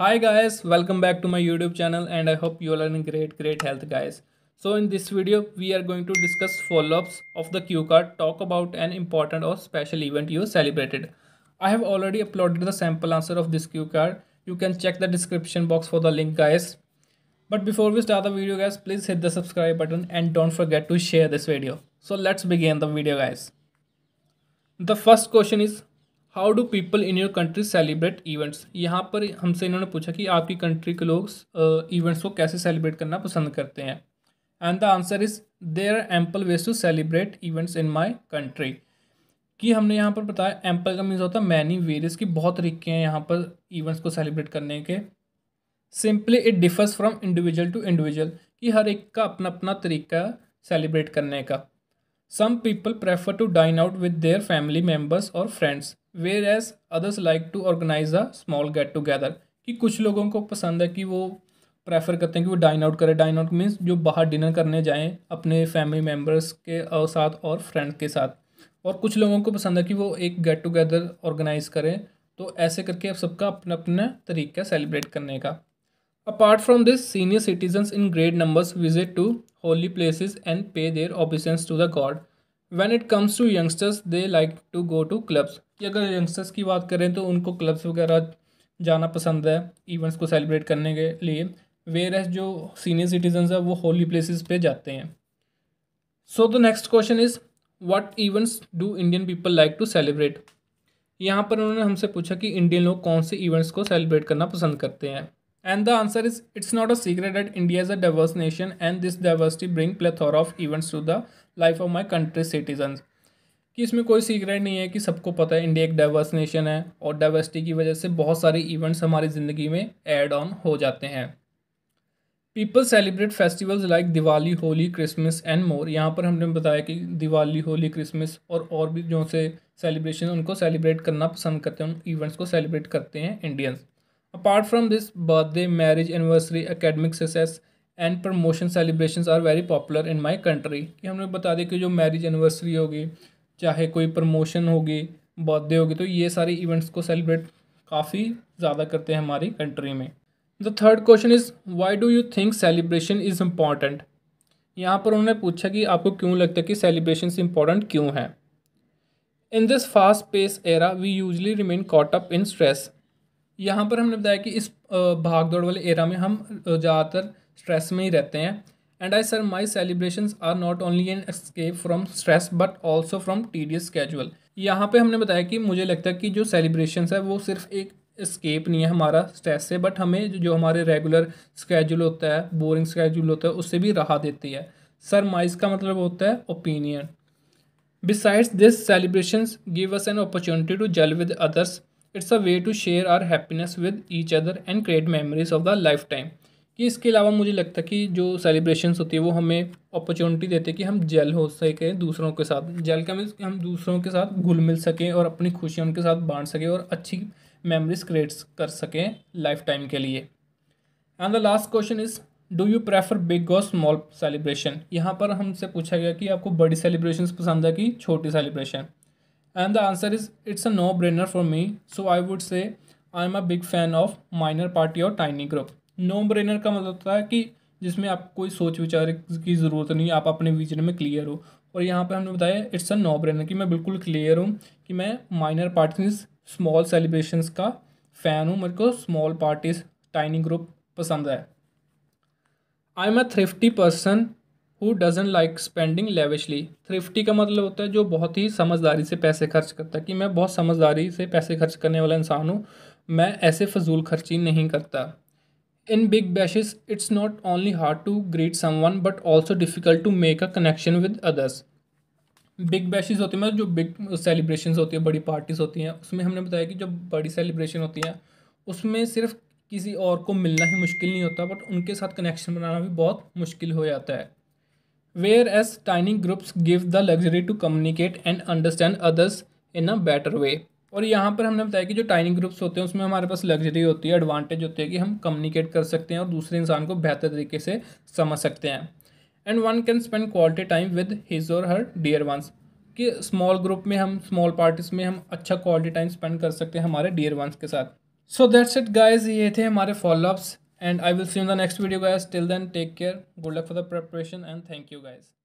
hi guys welcome back to my youtube channel and i hope you are in great great health guys so in this video we are going to discuss follow-ups of the cue card talk about an important or special event you celebrated i have already uploaded the sample answer of this cue card you can check the description box for the link guys but before we start the video guys please hit the subscribe button and don't forget to share this video so let's begin the video guys the first question is how do people in your country celebrate events यहाँ पर हमसे इन्होंने पूछा कि आपकी country के लोग events को कैसे सेलिब्रेट करना पसंद करते हैं and the answer is there are ample ways to celebrate events in my country कि हमने यहाँ पर बताया एम्पल का मीन्स होता है मैनी वेरियस की बहुत तरीके हैं यहाँ पर इवेंट्स को सेलिब्रेट करने के simply it differs from individual to individual कि हर एक का अपना अपना तरीका सेलिब्रेट करने का some people prefer to dine out with their family members और friends whereas others like to organize a small get together कि कुछ लोगों को पसंद है कि वो प्रेफर करते हैं कि वो डाइन आउट करें डाइन आउट मीन्स जो बाहर डिनर करने जाएं अपने फैमिली मेम्बर्स के साथ और फ्रेंड के साथ और कुछ लोगों को पसंद है कि वो एक गेट टुगेदर ऑर्गेनाइज करें तो ऐसे करके आप सबका अपना अपना तरीका सेलिब्रेट करने का apart from this senior citizen in great numbers visit to holy places and pay their obeisance to the god when it comes to youngsters they like to go to clubs कि अगर youngsters की बात करें तो उनको clubs वगैरह जाना पसंद है इवेंट्स को सेलिब्रेट करने के लिए वेयर एज जो सीनियर सिटीजन है वो होली प्लेसेस पे जाते हैं so the next question is what events do Indian people like to celebrate यहाँ पर उन्होंने हमसे पूछा कि इंडियन लोग कौन से इवेंट्स को सेलिब्रेट करना पसंद करते हैं And the answer is it's not a secret that India is a diverse nation and this diversity bring plethora of events to the life of my country citizens. कि इसमें कोई सीक्रेट नहीं है कि सबको पता है इंडिया एक डाइवर्स नेशन है और डाइवर्सिटी की वजह से बहुत सारे इवेंट्स हमारी ज़िंदगी में एड ऑन हो जाते हैं people celebrate festivals like Diwali Holi Christmas and more यहाँ पर हमने बताया कि दिवाली होली क्रिसमस और और भी जो से सेलिब्रेशन उनको सेलिब्रेट करना पसंद करते हैं उन इवेंट्स को सेलिब्रेट करते हैं Indians apart from this birthday marriage anniversary academic success and promotion celebration are very popular in my country कि हमने बता दें कि जो मैरिज एनिवर्सरी होगी चाहे कोई प्रमोशन होगी बर्थडे होगी तो ये सारे इवेंट्स को सेलिब्रेट काफ़ी ज़्यादा करते हैं हमारी कंट्री में the third question is why do you think celebration is important यहाँ पर उन्होंने पूछा कि आपको क्यों लगता है कि सेलिब्रेशन इम्पॉर्टेंट क्यों हैं in this fast pace era we usually remain caught up in stress यहाँ पर हमने बताया कि इस भाग दौड़ वाले एरा में हम ज़्यादातर स्ट्रेस में ही रहते हैं and I sir my celebration are not only an escape from stress but also from as casual यहाँ पर हमने बताया कि मुझे लगता है कि जो सेलिब्रेशन है वो सिर्फ एक स्केप नहीं है हमारा स्ट्रेस से बट हमें जो हमारे रेगुलर स्केड्यूल होता है बोरिंग स्केड्यूल होता है उससे भी राहत देती है सर माइज का मतलब होता है opinion besides this celebration give us an opportunity to gel with others it's a way to share our happiness with each other and create memories of the life time कि इसके अलावा मुझे लगता है कि जो सेलिब्रेशंस होती है वो हमें अपॉर्चुनिटी देते हैं कि हम जेल हो सकें दूसरों के साथ जेल का मीन्स हम दूसरों के साथ घुल मिल सकें और अपनी खुशियाँ उनके साथ बांट सकें और अच्छी मेमोरीज क्रिएट कर सकें लाइफ टाइम के लिए and the last question is do you prefer big or small celebration यहाँ पर हमसे पूछा गया कि आपको बड़ी सेलिब्रेशन पसंद है कि छोटी celebration and the answer is it's a no brainer for me so I would say I am a big fan of minor party or tiny group no brainer का मतलब होता है कि जिसमें आप कोई सोच विचार की ज़रूरत नहीं आप अपने विजन में क्लियर हो और यहाँ पे हमने बताया इट्स अ नो ब्रेनर कि मैं बिल्कुल क्लियर हूँ कि मैं माइनर पार्टीज स्मॉल सेलिब्रेशंस का फ़ैन हूँ मेरे को स्मॉल पार्टीज टाइनी ग्रुप पसंद है I am a thrifty person who doesn't like spending lavishly thrifty का मतलब होता है जो बहुत ही समझदारी से पैसे खर्च करता है कि मैं बहुत समझदारी से पैसे खर्च करने वाला इंसान हूँ मैं ऐसे फजूल खर्ची नहीं करता in big bashes it's not only hard to greet someone but also difficult to make a connection with others big bashes होते हैं मतलब जो बिग सेलिब्रेशन होती है बड़ी पार्टीज़ होती हैं उसमें हमने बताया कि जो बड़ी सेलिब्रेशन होती हैं उसमें सिर्फ किसी और को मिलना ही मुश्किल नहीं होता बट उनके साथ कनेक्शन बनाना भी बहुत मुश्किल हो जाता है as tiny groups give the luxury to communicate and understand others in a better way और यहाँ पर हमने बताया कि जो टाइनिंग ग्रुप्स होते हैं उसमें हमारे पास लग्जरी होती है एडवांटेज होती है कि हम कम्युनिकेट कर सकते हैं और दूसरे इंसान को बेहतर तरीके से समझ सकते हैं and one can spend quality time with his or her dear ones कि स्मॉल ग्रुप में हम स्मॉल पार्टीज में हम अच्छा क्वालिटी टाइम स्पेंड कर सकते हैं हमारे डियर वंस के साथ सो दैट्स इट गाइज ये थे हमारे follow ups and i will see you in the next video guys till then take care good luck for the preparation and thank you guys